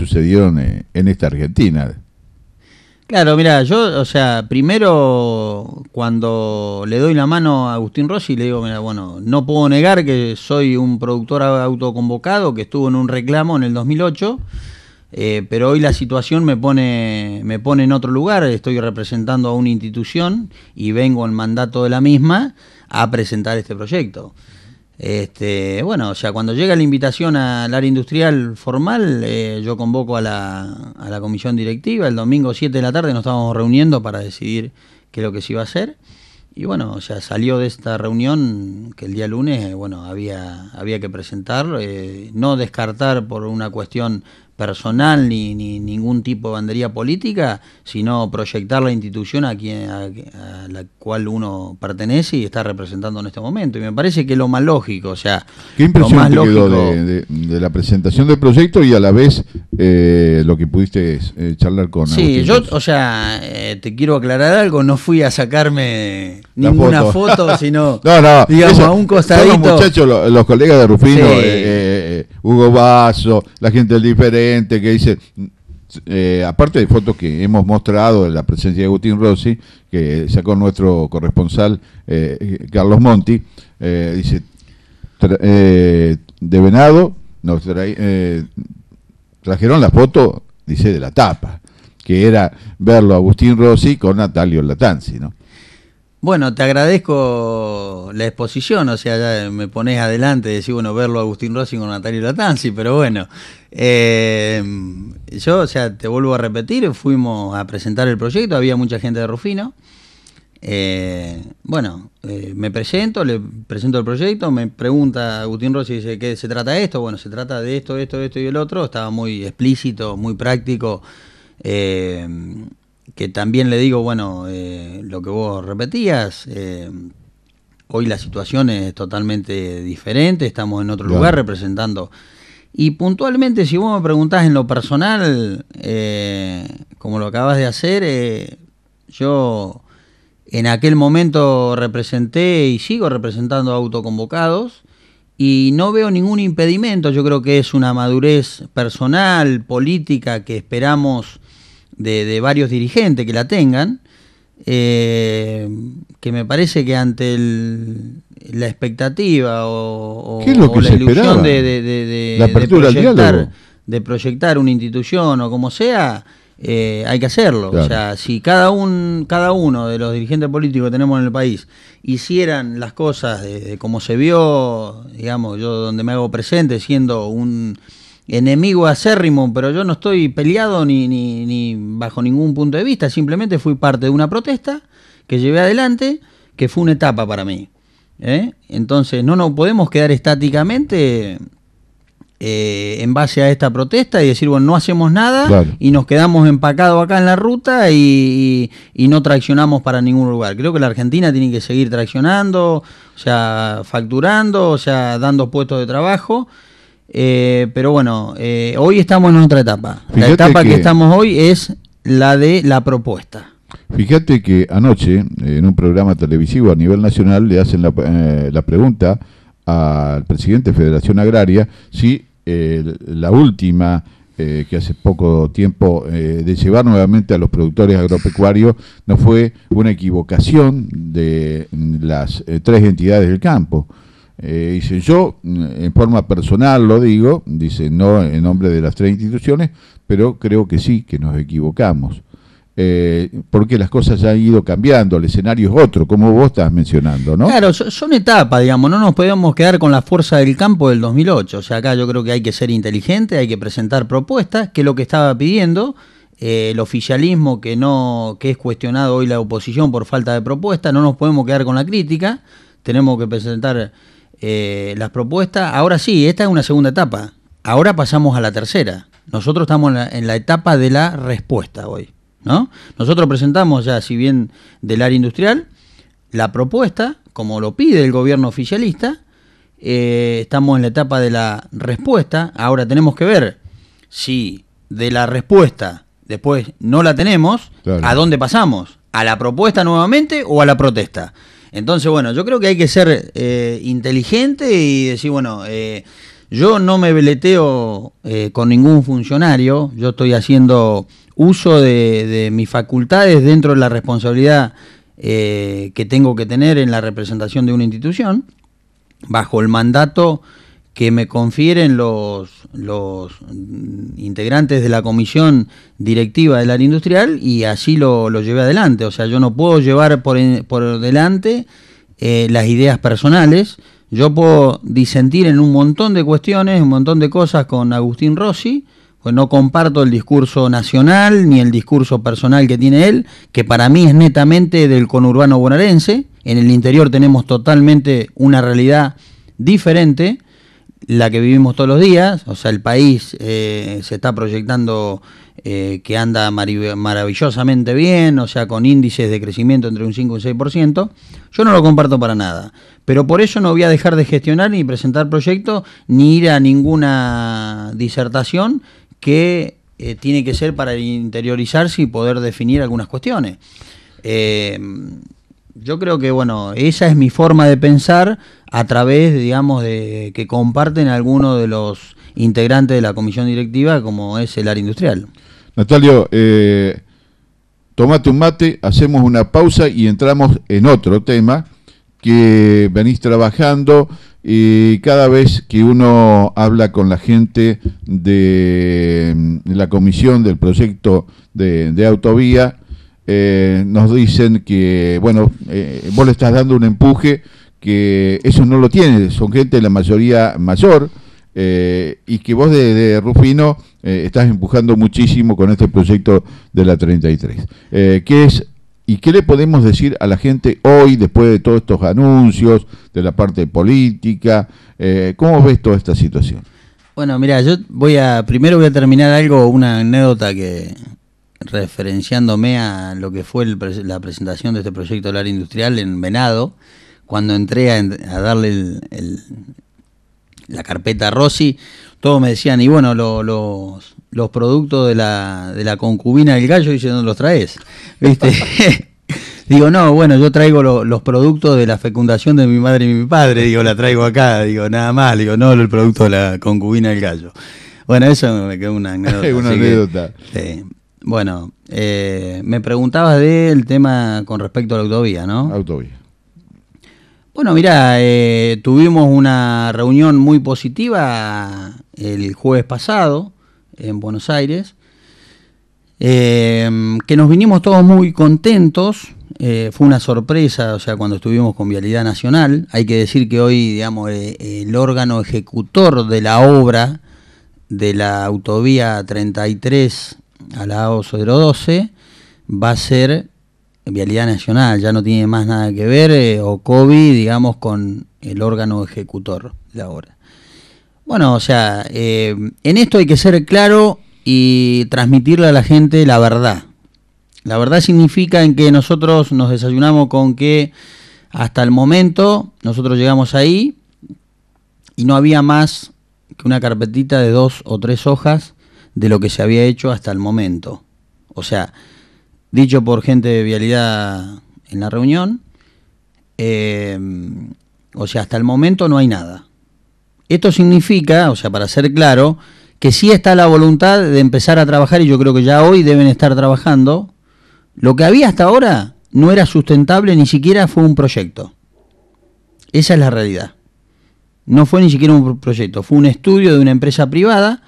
sucedieron eh, en, esta Argentina. Claro, mira, yo, o sea, primero cuando le doy la mano a Agustín Rossi, le digo, mira, bueno, no puedo negar que soy un productor autoconvocado que estuvo en un reclamo en el 2008, eh, pero hoy la situación me pone, me pone en otro lugar, estoy representando a una institución y vengo en mandato de la misma a presentar este proyecto. Este, bueno, sea, cuando llega la invitación al área industrial formal, eh, yo convoco a la, comisión directiva. El domingo 7 de la tarde nos estábamos reuniendo para decidir qué es lo que se iba a hacer. Y bueno, o sea, salió de esta reunión que el día lunes, eh, bueno, había, había que presentar, eh, no descartar por una cuestión personal ni, ningún tipo de bandería política, sino proyectar la institución a, quien, a, la cual uno pertenece y está representando en este momento. Y me parece que lo más lógico, o sea... ¿Qué impresión quedó de, la presentación del proyecto y a la vez eh, lo que pudiste eh, charlar con... Sí, yo, o sea, eh, te quiero aclarar algo, no fui a sacarme ninguna foto, sino no, no, digamos, a un costadito. los muchachos, los, colegas de Rufino, eh, eh, Hugo Vaso la gente del diferente, que dice, eh, aparte de fotos que hemos mostrado de la presencia de Agustín Rossi, que sacó nuestro corresponsal Carlos Monti, dice, de Venado nos trajeron la foto, dice, de la tapa, que era verlo Agustín Rossi con Natalio Latanzi, ¿no? Bueno, te agradezco la exposición, o sea, ya me pones adelante, decir, bueno, verlo a Agustín Rossi con Natalia Latanzi, pero bueno, eh, yo, o sea, te vuelvo a repetir, fuimos a presentar el proyecto, había mucha gente de Rufino. Eh, bueno, eh, me presento, le presento el proyecto, me pregunta Agustín Rossi, dice, ¿qué se trata esto? Bueno, se trata de esto, esto, esto y el otro, estaba muy explícito, muy práctico que también le digo, bueno, eh, lo que vos repetías, eh, hoy la situación es totalmente diferente, estamos en otro lugar representando. Y puntualmente, si vos me preguntás en lo personal, eh, como lo acabas de hacer, yo en aquel momento representé y sigo representando autoconvocados y no veo ningún impedimento, yo creo que es una madurez personal, política que esperamos de, de varios dirigentes que la tengan, eh, que me parece que ante la expectativa o, la ilusión de, proyectar, de, proyectar, una institución o como sea, eh, hay que hacerlo. O sea, si cada, un, cada uno de los dirigentes políticos que tenemos en el país hicieran las cosas de, como se vio, digamos, yo donde me hago presente siendo un enemigo acérrimo, pero yo no estoy peleado ni, bajo ningún punto de vista, simplemente fui parte de una protesta que llevé adelante, que fue una etapa para mí. ¿eh? Entonces, no nos podemos quedar estáticamente eh, en base a esta protesta y decir, bueno, no hacemos nada y nos quedamos empacados acá en la ruta y, no traccionamos para ningún lugar. Creo que la Argentina tiene que seguir traccionando, o sea, facturando, o sea, dando puestos de trabajo eh, pero bueno, eh, hoy estamos en otra etapa. la etapa que, estamos hoy es la de la propuesta. Fíjate que anoche, en un programa televisivo a nivel nacional, le hacen la, eh, la pregunta al presidente de Federación Agraria si la última que hace poco tiempo de llevar nuevamente a los productores agropecuarios no fue una equivocación de las tres entidades del campo. Eh, dice, yo mm, en forma personal lo digo, dice, no en nombre de las tres instituciones, pero creo que sí, que nos equivocamos. Eh, porque las cosas ya han ido cambiando, el escenario es otro, como vos estás mencionando, ¿no? Claro, son etapas, digamos, no nos podemos quedar con la fuerza del campo del 2008, o sea, acá yo creo que hay que ser inteligente, hay que presentar propuestas, que es lo que estaba pidiendo, eh, el oficialismo que, no, que es cuestionado hoy la oposición por falta de propuesta, no nos podemos quedar con la crítica, tenemos que presentar eh, las propuestas, ahora sí, esta es una segunda etapa, ahora pasamos a la tercera. Nosotros estamos en la, etapa de la respuesta hoy. ¿no? Nosotros presentamos ya, si bien del área industrial, la propuesta, como lo pide el gobierno oficialista, eh, estamos en la etapa de la respuesta, ahora tenemos que ver si de la respuesta después no la tenemos, ¿a dónde pasamos? ¿A la propuesta nuevamente o a la protesta? Entonces, bueno, yo creo que hay que ser eh, inteligente y decir, bueno, eh, yo no me veleteo eh, con ningún funcionario, yo estoy haciendo uso de mis facultades dentro de la responsabilidad que tengo que tener en la representación de una institución, bajo el mandato que me confieren los, los integrantes de la comisión directiva del área industrial y así lo, lo llevé adelante. O sea, yo no puedo llevar por, por delante eh, las ideas personales. Yo puedo disentir en un montón de cuestiones, un montón de cosas con Agustín Rossi, pues no comparto el discurso nacional ni el discurso personal que tiene él, que para mí es netamente del conurbano bonaerense. En el interior tenemos totalmente una realidad diferente la que vivimos todos los días, o sea, el país eh, se está proyectando eh, que anda maravillosamente bien, o sea, con índices de crecimiento entre un 5 y un 6%, yo no lo comparto para nada. Pero por eso no voy a dejar de gestionar ni presentar proyectos, ni ir a ninguna disertación que eh, tiene que ser para interiorizarse y poder definir algunas cuestiones. yo creo que, bueno, esa es mi forma de pensar a través, digamos, de que comparten algunos de los integrantes de la comisión directiva, como es el área industrial. Natalio, eh, tomate un mate, hacemos una pausa y entramos en otro tema que venís trabajando y cada vez que uno habla con la gente de la comisión del proyecto de, de autovía, eh, nos dicen que, bueno, eh, vos le estás dando un empuje que eso no lo tienen, son gente de la mayoría mayor, eh, y que vos de, Rufino eh, estás empujando muchísimo con este proyecto de la 33. Eh, ¿Qué es y qué le podemos decir a la gente hoy, después de todos estos anuncios, de la parte política? Eh, ¿Cómo ves toda esta situación? Bueno, mira, yo voy a primero voy a terminar algo, una anécdota que referenciándome a lo que fue la presentación de este proyecto de área industrial en Venado, cuando entré a, darle la carpeta a Rossi, todos me decían, y bueno, los, los productos de la, de la concubina del gallo, dice, ¿dónde los traes? ¿Viste? Digo, no, bueno, yo traigo los productos de la fecundación de mi madre y mi padre, digo, la traigo acá, digo, nada más, digo, no, el producto de la concubina del gallo. Bueno, eso me quedó una anécdota. una anécdota. bueno, eh, me preguntabas del tema con respecto a la autovía, ¿no? Autovía. Bueno, mira, eh, tuvimos una reunión muy positiva el jueves pasado en Buenos Aires, em, que nos vinimos todos muy contentos. Eh, fue una sorpresa, o sea, cuando estuvimos con Vialidad Nacional, hay que decir que hoy, digamos, eh, el órgano ejecutor de la obra de la autovía 33 a la AOS 012 va a ser Vialidad Nacional, ya no tiene más nada que ver, eh, o COVID, digamos, con el órgano ejecutor de ahora. Bueno, o sea, eh, en esto hay que ser claro y transmitirle a la gente la verdad. La verdad significa en que nosotros nos desayunamos con que hasta el momento nosotros llegamos ahí y no había más que una carpetita de dos o tres hojas de lo que se había hecho hasta el momento. O sea, dicho por gente de vialidad en la reunión. Eh, o sea, hasta el momento no hay nada. Esto significa, o sea, para ser claro, que sí está la voluntad de empezar a trabajar y yo creo que ya hoy deben estar trabajando. Lo que había hasta ahora no era sustentable, ni siquiera fue un proyecto. Esa es la realidad. No fue ni siquiera un proyecto, fue un estudio de una empresa privada